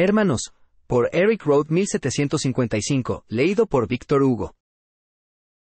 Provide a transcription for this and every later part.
Hermanos, por Eric Road 1755, leído por Víctor Hugo.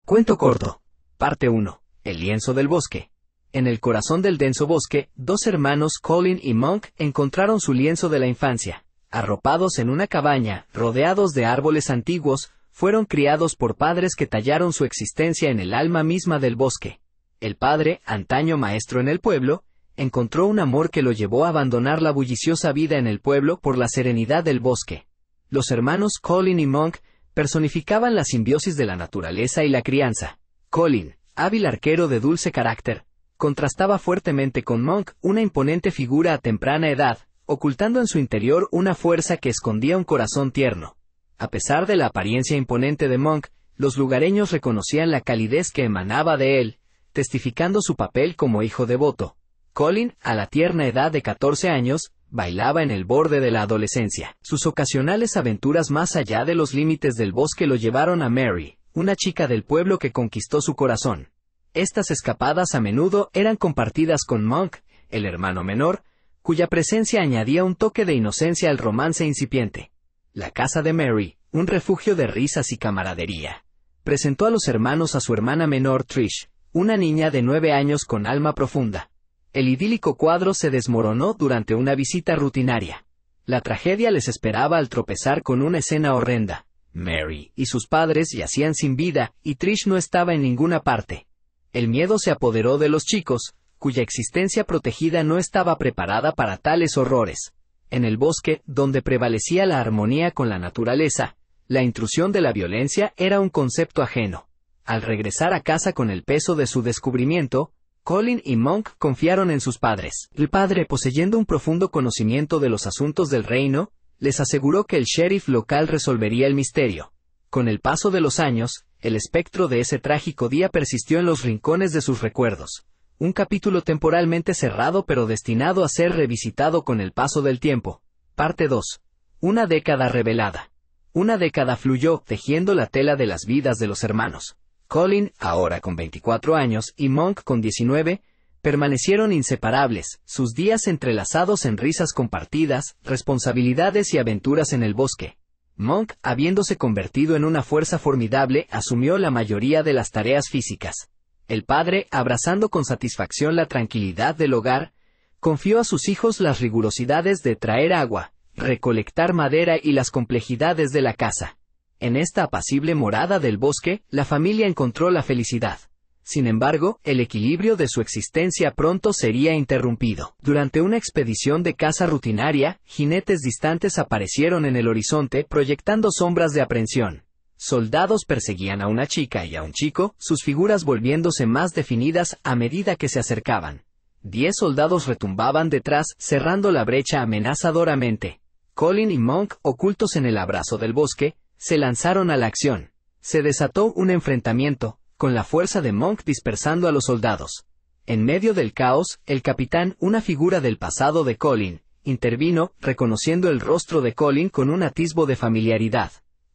Cuento corto. Parte 1. El lienzo del bosque. En el corazón del denso bosque, dos hermanos Colin y Monk encontraron su lienzo de la infancia. Arropados en una cabaña, rodeados de árboles antiguos, fueron criados por padres que tallaron su existencia en el alma misma del bosque. El padre, antaño maestro en el pueblo, encontró un amor que lo llevó a abandonar la bulliciosa vida en el pueblo por la serenidad del bosque. Los hermanos Colin y Monk personificaban la simbiosis de la naturaleza y la crianza. Colin, hábil arquero de dulce carácter, contrastaba fuertemente con Monk, una imponente figura a temprana edad, ocultando en su interior una fuerza que escondía un corazón tierno. A pesar de la apariencia imponente de Monk, los lugareños reconocían la calidez que emanaba de él, testificando su papel como hijo devoto, Colin, a la tierna edad de 14 años, bailaba en el borde de la adolescencia. Sus ocasionales aventuras más allá de los límites del bosque lo llevaron a Mary, una chica del pueblo que conquistó su corazón. Estas escapadas a menudo eran compartidas con Monk, el hermano menor, cuya presencia añadía un toque de inocencia al romance incipiente. La casa de Mary, un refugio de risas y camaradería. Presentó a los hermanos a su hermana menor Trish, una niña de nueve años con alma profunda, el idílico cuadro se desmoronó durante una visita rutinaria. La tragedia les esperaba al tropezar con una escena horrenda. Mary y sus padres yacían sin vida, y Trish no estaba en ninguna parte. El miedo se apoderó de los chicos, cuya existencia protegida no estaba preparada para tales horrores. En el bosque, donde prevalecía la armonía con la naturaleza, la intrusión de la violencia era un concepto ajeno. Al regresar a casa con el peso de su descubrimiento, Colin y Monk confiaron en sus padres. El padre, poseyendo un profundo conocimiento de los asuntos del reino, les aseguró que el sheriff local resolvería el misterio. Con el paso de los años, el espectro de ese trágico día persistió en los rincones de sus recuerdos, un capítulo temporalmente cerrado pero destinado a ser revisitado con el paso del tiempo. Parte 2. Una década revelada. Una década fluyó, tejiendo la tela de las vidas de los hermanos. Colin, ahora con 24 años, y Monk con 19, permanecieron inseparables, sus días entrelazados en risas compartidas, responsabilidades y aventuras en el bosque. Monk, habiéndose convertido en una fuerza formidable, asumió la mayoría de las tareas físicas. El padre, abrazando con satisfacción la tranquilidad del hogar, confió a sus hijos las rigurosidades de traer agua, recolectar madera y las complejidades de la casa. En esta apacible morada del bosque, la familia encontró la felicidad. Sin embargo, el equilibrio de su existencia pronto sería interrumpido. Durante una expedición de caza rutinaria, jinetes distantes aparecieron en el horizonte proyectando sombras de aprensión. Soldados perseguían a una chica y a un chico, sus figuras volviéndose más definidas a medida que se acercaban. Diez soldados retumbaban detrás, cerrando la brecha amenazadoramente. Colin y Monk, ocultos en el abrazo del bosque, se lanzaron a la acción. Se desató un enfrentamiento, con la fuerza de Monk dispersando a los soldados. En medio del caos, el capitán, una figura del pasado de Colin, intervino, reconociendo el rostro de Colin con un atisbo de familiaridad.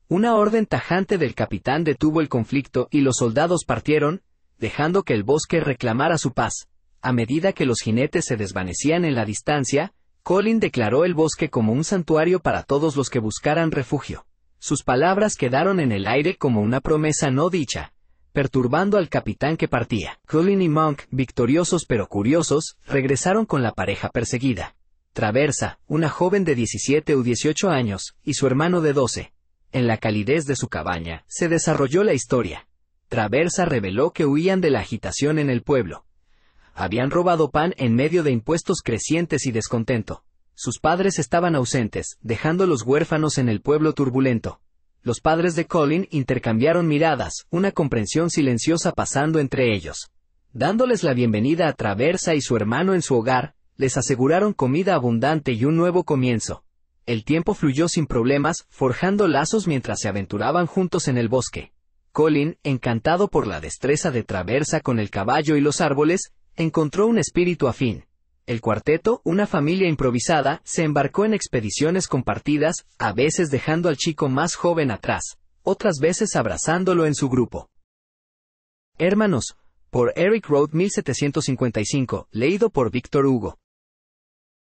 Una orden tajante del capitán detuvo el conflicto y los soldados partieron, dejando que el bosque reclamara su paz. A medida que los jinetes se desvanecían en la distancia, Colin declaró el bosque como un santuario para todos los que buscaran refugio. Sus palabras quedaron en el aire como una promesa no dicha, perturbando al capitán que partía. Cullen y Monk, victoriosos pero curiosos, regresaron con la pareja perseguida. Traversa, una joven de 17 u 18 años, y su hermano de 12. En la calidez de su cabaña, se desarrolló la historia. Traversa reveló que huían de la agitación en el pueblo. Habían robado pan en medio de impuestos crecientes y descontento. Sus padres estaban ausentes, dejando los huérfanos en el pueblo turbulento. Los padres de Colin intercambiaron miradas, una comprensión silenciosa pasando entre ellos. Dándoles la bienvenida a Traversa y su hermano en su hogar, les aseguraron comida abundante y un nuevo comienzo. El tiempo fluyó sin problemas, forjando lazos mientras se aventuraban juntos en el bosque. Colin, encantado por la destreza de Traversa con el caballo y los árboles, encontró un espíritu afín. El cuarteto, una familia improvisada, se embarcó en expediciones compartidas, a veces dejando al chico más joven atrás, otras veces abrazándolo en su grupo. Hermanos, por Eric Roth 1755, leído por Víctor Hugo.